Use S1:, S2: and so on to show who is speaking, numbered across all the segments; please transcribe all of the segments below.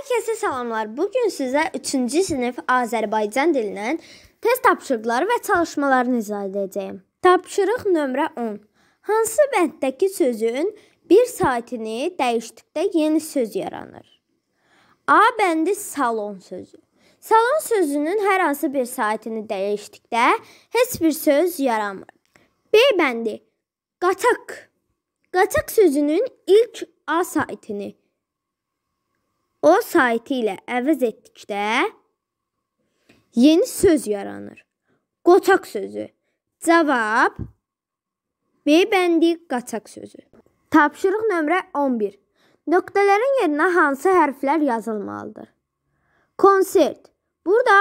S1: Hər kəsə salamlar. Bu gün sizə 3-cü sinif Azərbaycan dilindən test tapşırıqları və çalışmalarını izah edəcəyim. Tapşırıq nömrə 10. Hansı bənddəki sözün bir saatini dəyişdikdə yeni söz yaranır? A bəndi salon sözü. Salon sözünün hər hansı bir saatini dəyişdikdə heç bir söz yaranmır. B bəndi qataq. Qataq sözünün ilk A saatini o saytı ilə əvəz etdikdə yeni söz yaranır. Qoçaq sözü. Cavab B bəndi qaçaq sözü. Tapşırıq nömrə 11. Nöqtələrin yerinə hansı hərflər yazılmalıdır? Konsert. Burada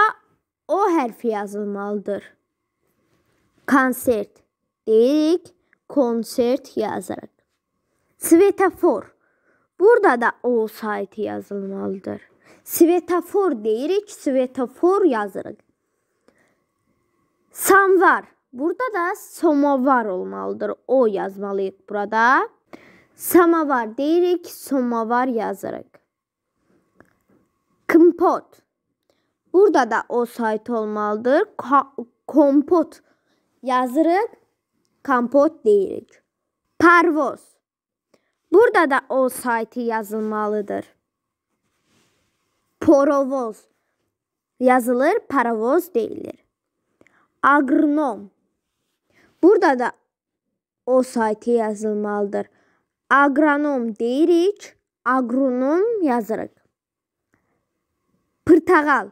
S1: o hərfi yazılmalıdır. Konsert deyirik, konsert yazırıq. Svetofor. Burada da o olsaydı yazılmalıdır. Svetofor deyirik, svetofor yazırıq. Samvar. Burada da somavar olmalıdır. O yazmalıyıq burada. Samavar deyirik, somavar yazırıq. Kompot. Burada da o sayt olmalıdır. kompot yazırıq, kompot deyirik. Parvoz. Burada da olsaydı yazılmalıdır. Porovoz yazılır, paravoz deyilir. Agronom. Burada da olsaydı yazılmalıdır. Agronom deyirik, agronom yazırıq. Portağal.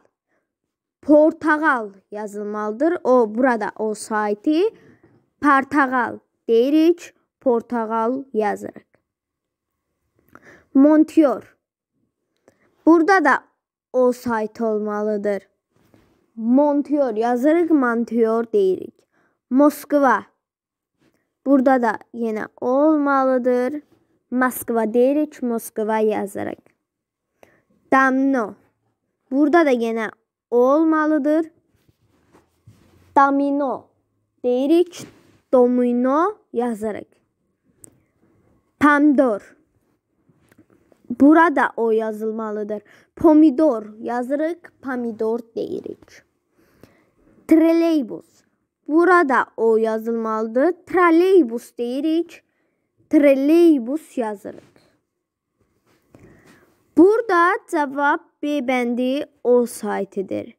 S1: Portağal yazılmalıdır. O burada olsaydı portağal deyirik, portağal yazırıq. Montior. Burada da offside olmalıdır. Montior yazırıq Montior deyirik. Moskva. Burada da yine olmalıdır. Moskva deyirik Moskva yazırıq. Damno. Burada da yine olmalıdır. Domino deyirik. Domino yazırıq. Pomidor. Burada o yazılmalıdır. Pomidor yazırıq, pomidor deyirik. Trolleybus. Burada o yazılmalıdır. Trolleybus deyirik. Trolleybus yazırıq. Burada cavab B bəndi o saytıdır.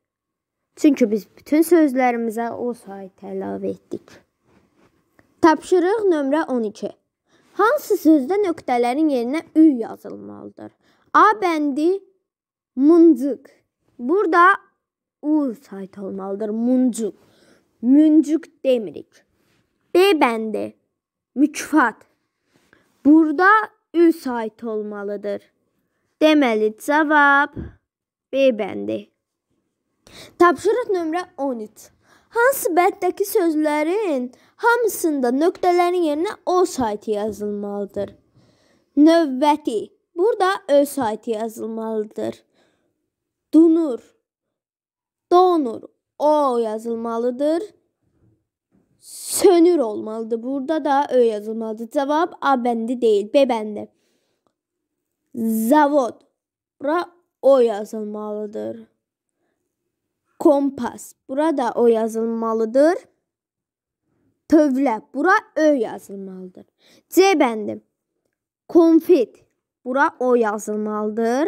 S1: Çünki biz bütün sözlərimizə o sayt əlavə etdik. Tapşırıq nömrə 12. Hansı sözdə nöqtələrin yerinə ü yazılmalıdır? A bəndi mıncıq. Burada u sayt olmalıdır. Muncuq. Müncüq demirik. B bəndi mükfat. Burada ü sayt olmalıdır. Deməli cavab B bəndi. Tapşırıq nömrə 13. Hansı bənddəki sözlərin hamısında nöqtələrin yerinə o saytı yazılmalıdır. Növbəti. Burada ö saytı yazılmalıdır. Dunur. Donur. O yazılmalıdır. Sönür olmalıdır. Burada da ö yazılmalıdır. Cavab A bəndi deyil, B bəndi. Zavod. Bura o yazılmalıdır. Kompas. Burada o yazılmalıdır. Tövlə. Bura ö yazılmalıdır. C bəndi. Konfit. Bura o yazılmalıdır.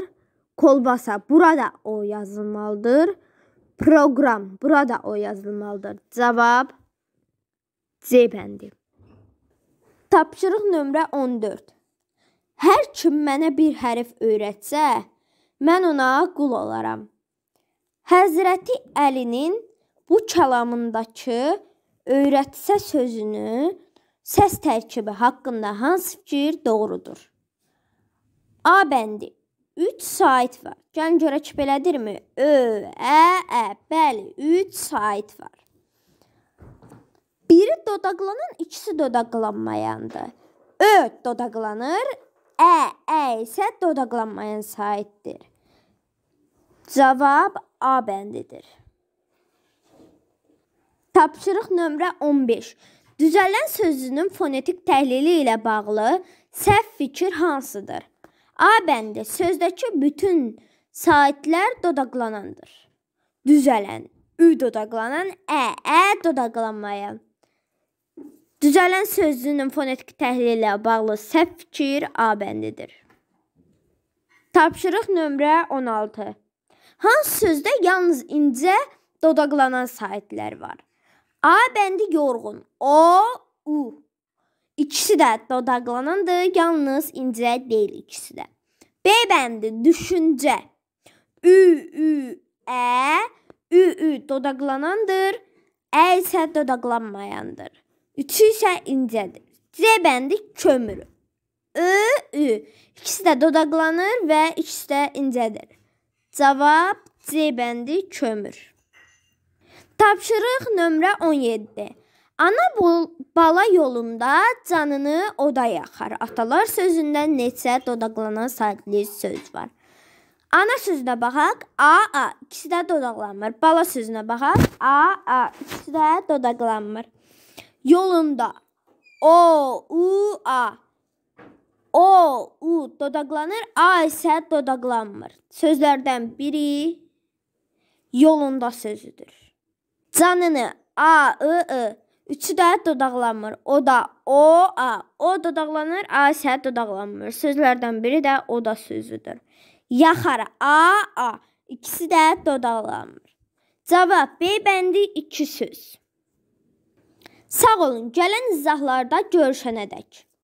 S1: Kolbasa. Burada o yazılmalıdır. Proqram. Burada o yazılmalıdır. Cavab C bəndi. Tapşırıq nömrə 14. Hər kim mənə bir hərf öyrətsə, mən ona qul olaram. Həzrəti Əlinin bu kəlamındakı öyrətsə sözünü səs tərkibi haqqında hansı fikir doğrudur? A bəndi 3 sayt var. Gəlin görək belədirmi? Ö, ə, ə. Bəli, 3 sayt var. Biri dodaqlanan, ikisi dodaqlanmayandır. Ö dodaqlanır, ə, ə isə dodaqlanmayan saytdır. Cavab A bəndidir. Tapşırıq nömrə 15. Düzələn sözünün fonetik təhlili ilə bağlı səhv fikir hansıdır? A bəndi sözdəki bütün saitlər dodaqlanandır. Düzələn ü dodaqlanan, ə, ə dodaqlanmayan. Düzələn sözünün fonetik təhlili ilə bağlı səhv fikir A bəndidir. Tapşırıq nömrə 16. Hansı sözdə yalnız incə dodaqlanan saitlər var? A bəndi yorğun. O, u. İkisi də dodaqlanandır, yalnız incə deyil ikisi də. B bəndi düşüncə. Ü, ü, ə, ü, ü dodaqlanandır, ə isə dodaqlanmayandır. Üçü isə incədir. C bəndi kömür. Ö, ü. İkisi də dodaqlanır və ikisi də incədir. Cavab C bəndi kömür. Tapşırıq nömrə 17. Ana bala yolunda canını oda yaxar. Atalar sözündə neçə dodaqlanan saitli söz var? Ana sözünə baxaq. A a ikisi də dodaqlanmır. Bala sözünə baxaq. A a ikisi də dodaqlanmır. Yolunda O u a O, U dodaqlanır, A isə dodaqlanmır. Sözlərdən biri yolunda sözüdür. Canını A, I, I. Üçü də dodaqlanmır. O da O, A. O dodaqlanır, A isə dodaqlanmır. Sözlərdən biri də o da sözüdür. Yaxara A, A. İkisi də dodaqlanmır. Cavab B bəndi 2 söz. Sağ olun. Gələn izahlarda görüşənədək.